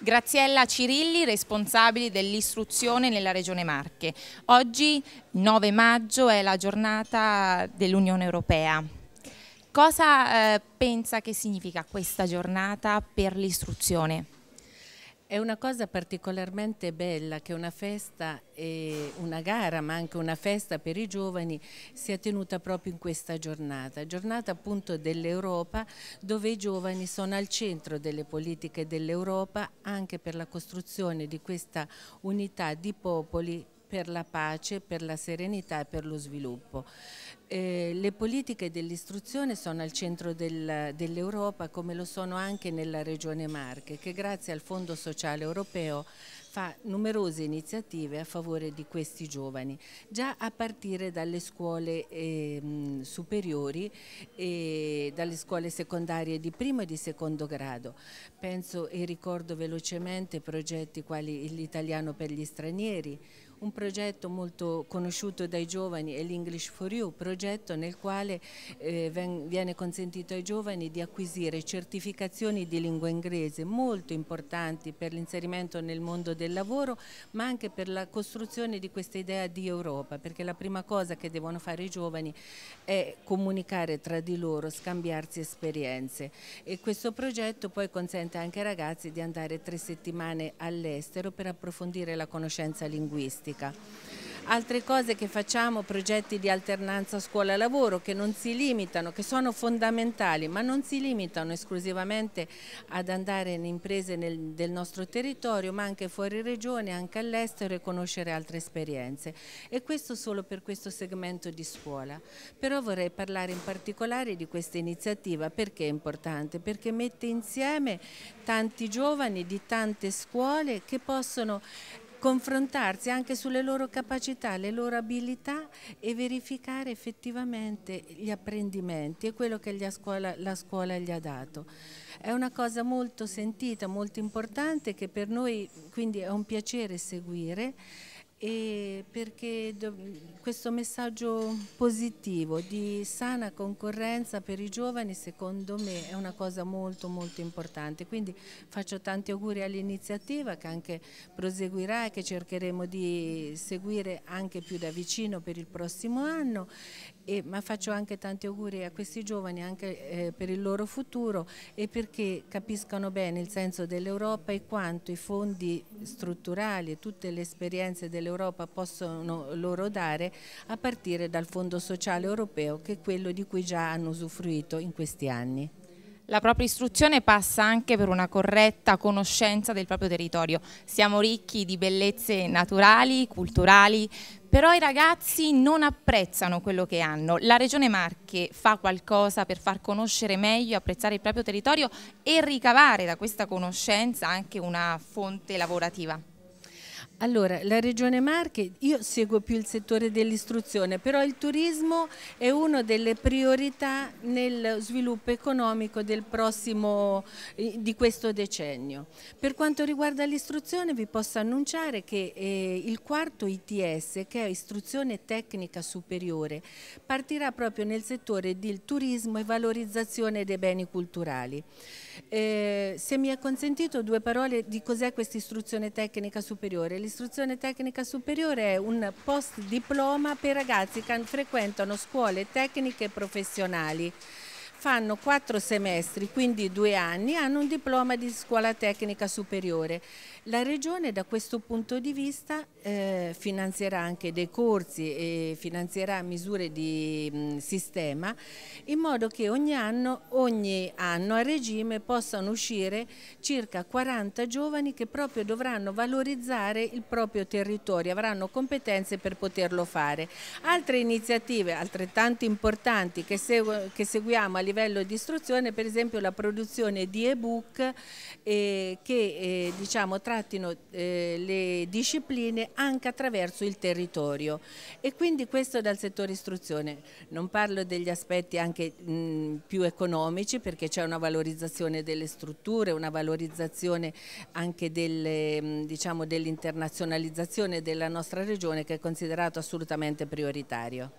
Graziella Cirilli, responsabile dell'istruzione nella Regione Marche. Oggi, 9 maggio, è la giornata dell'Unione Europea. Cosa eh, pensa che significa questa giornata per l'istruzione? È una cosa particolarmente bella che una festa, una gara, ma anche una festa per i giovani sia tenuta proprio in questa giornata, giornata appunto dell'Europa dove i giovani sono al centro delle politiche dell'Europa anche per la costruzione di questa unità di popoli per la pace, per la serenità e per lo sviluppo. Eh, le politiche dell'istruzione sono al centro del, dell'Europa come lo sono anche nella regione Marche che grazie al Fondo Sociale Europeo fa numerose iniziative a favore di questi giovani, già a partire dalle scuole eh, superiori, e dalle scuole secondarie di primo e di secondo grado. Penso e ricordo velocemente progetti quali l'italiano per gli stranieri, un progetto molto conosciuto dai giovani è l'English for You, progetto nel quale eh, viene consentito ai giovani di acquisire certificazioni di lingua inglese molto importanti per l'inserimento nel mondo del lavoro ma anche per la costruzione di questa idea di Europa perché la prima cosa che devono fare i giovani è comunicare tra di loro, scambiarsi esperienze e questo progetto poi consente anche ai ragazzi di andare tre settimane all'estero per approfondire la conoscenza linguistica scolastica. Altre cose che facciamo, progetti di alternanza scuola-lavoro che non si limitano, che sono fondamentali, ma non si limitano esclusivamente ad andare in imprese nel, del nostro territorio, ma anche fuori regione, anche all'estero e conoscere altre esperienze. E questo solo per questo segmento di scuola. Però vorrei parlare in particolare di questa iniziativa, perché è importante? Perché mette insieme tanti giovani di tante scuole che possono confrontarsi anche sulle loro capacità, le loro abilità e verificare effettivamente gli apprendimenti e quello che la scuola, la scuola gli ha dato. È una cosa molto sentita, molto importante che per noi quindi è un piacere seguire e perché questo messaggio positivo di sana concorrenza per i giovani secondo me è una cosa molto molto importante quindi faccio tanti auguri all'iniziativa che anche proseguirà e che cercheremo di seguire anche più da vicino per il prossimo anno e, ma faccio anche tanti auguri a questi giovani anche eh, per il loro futuro e perché capiscano bene il senso dell'Europa e quanto i fondi strutturali e tutte le esperienze dell'Europa l'Europa possono loro dare a partire dal Fondo Sociale Europeo che è quello di cui già hanno usufruito in questi anni. La propria istruzione passa anche per una corretta conoscenza del proprio territorio. Siamo ricchi di bellezze naturali, culturali, però i ragazzi non apprezzano quello che hanno. La Regione Marche fa qualcosa per far conoscere meglio, apprezzare il proprio territorio e ricavare da questa conoscenza anche una fonte lavorativa. Allora, la Regione Marche, io seguo più il settore dell'istruzione, però il turismo è una delle priorità nel sviluppo economico prossimo, eh, di questo decennio. Per quanto riguarda l'istruzione vi posso annunciare che eh, il quarto ITS, che è Istruzione Tecnica Superiore, partirà proprio nel settore del turismo e valorizzazione dei beni culturali. Eh, se mi è consentito due parole di cos'è questa istruzione tecnica superiore l'istruzione tecnica superiore è un post diploma per ragazzi che frequentano scuole tecniche professionali fanno quattro semestri, quindi due anni, hanno un diploma di scuola tecnica superiore. La Regione da questo punto di vista eh, finanzierà anche dei corsi e finanzierà misure di mh, mm, sistema in modo che ogni anno, ogni anno a regime possano uscire circa 40 giovani che proprio dovranno valorizzare il proprio territorio, avranno competenze per poterlo fare. Altre iniziative altrettanto importanti che, segu che seguiamo all'interno livello di istruzione, per esempio la produzione di ebook eh, che eh, diciamo, trattino eh, le discipline anche attraverso il territorio e quindi questo dal settore istruzione. Non parlo degli aspetti anche mh, più economici perché c'è una valorizzazione delle strutture, una valorizzazione anche diciamo, dell'internazionalizzazione della nostra regione che è considerato assolutamente prioritario.